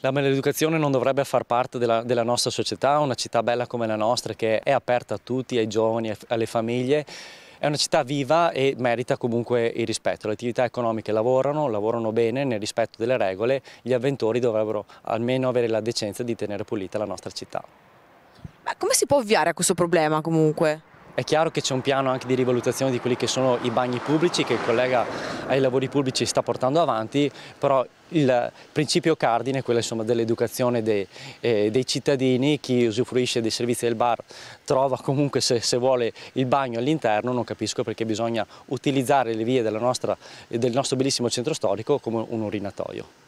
La maleducazione non dovrebbe far parte della, della, nostra società, una città bella come la nostra che è aperta a tutti, ai giovani, alle famiglie. È una città viva e merita comunque il rispetto. Le attività economiche lavorano, lavorano bene nel rispetto delle regole, gli avventori dovrebbero almeno avere la decenza di tenere pulita la nostra città. Ma come si può ovviare a questo problema comunque? È chiaro che c'è un piano anche di rivalutazione di quelli che sono i bagni pubblici che il collega ai lavori pubblici sta portando avanti, però il principio cardine è quello dell'educazione dei, eh, dei, cittadini, chi usufruisce dei servizi del bar trova comunque se, se vuole il bagno all'interno, non capisco perché bisogna utilizzare le vie nostra, del nostro bellissimo centro storico come un urinatoio.